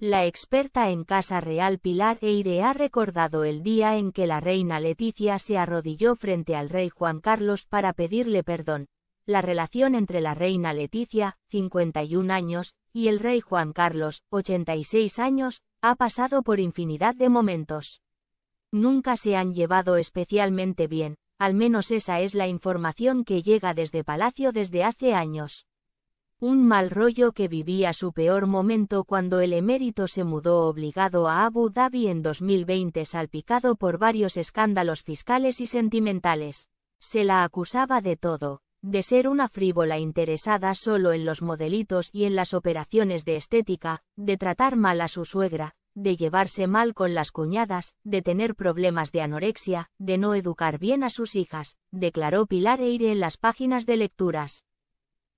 La experta en Casa Real Pilar Eire ha recordado el día en que la reina Leticia se arrodilló frente al rey Juan Carlos para pedirle perdón. La relación entre la reina Leticia, 51 años, y el rey Juan Carlos, 86 años, ha pasado por infinidad de momentos. Nunca se han llevado especialmente bien, al menos esa es la información que llega desde Palacio desde hace años un mal rollo que vivía su peor momento cuando el emérito se mudó obligado a Abu Dhabi en 2020 salpicado por varios escándalos fiscales y sentimentales. Se la acusaba de todo, de ser una frívola interesada solo en los modelitos y en las operaciones de estética, de tratar mal a su suegra, de llevarse mal con las cuñadas, de tener problemas de anorexia, de no educar bien a sus hijas, declaró Pilar Eire en las páginas de lecturas.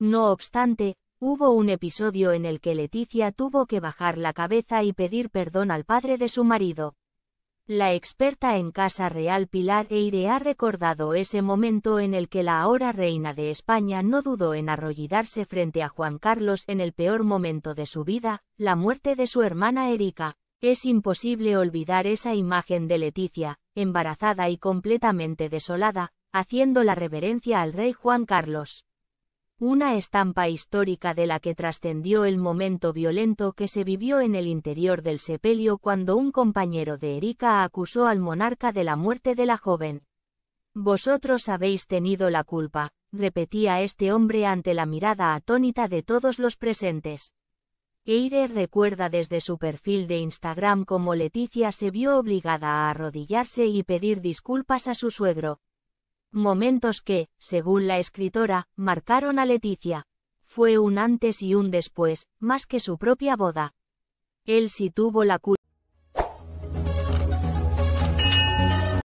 No obstante, hubo un episodio en el que Leticia tuvo que bajar la cabeza y pedir perdón al padre de su marido. La experta en Casa Real Pilar Eire ha recordado ese momento en el que la ahora reina de España no dudó en arrollidarse frente a Juan Carlos en el peor momento de su vida, la muerte de su hermana Erika. Es imposible olvidar esa imagen de Leticia, embarazada y completamente desolada, haciendo la reverencia al rey Juan Carlos una estampa histórica de la que trascendió el momento violento que se vivió en el interior del sepelio cuando un compañero de Erika acusó al monarca de la muerte de la joven. Vosotros habéis tenido la culpa, repetía este hombre ante la mirada atónita de todos los presentes. Eire recuerda desde su perfil de Instagram cómo Leticia se vio obligada a arrodillarse y pedir disculpas a su suegro, Momentos que, según la escritora, marcaron a Leticia. Fue un antes y un después, más que su propia boda. Él sí tuvo la culpa.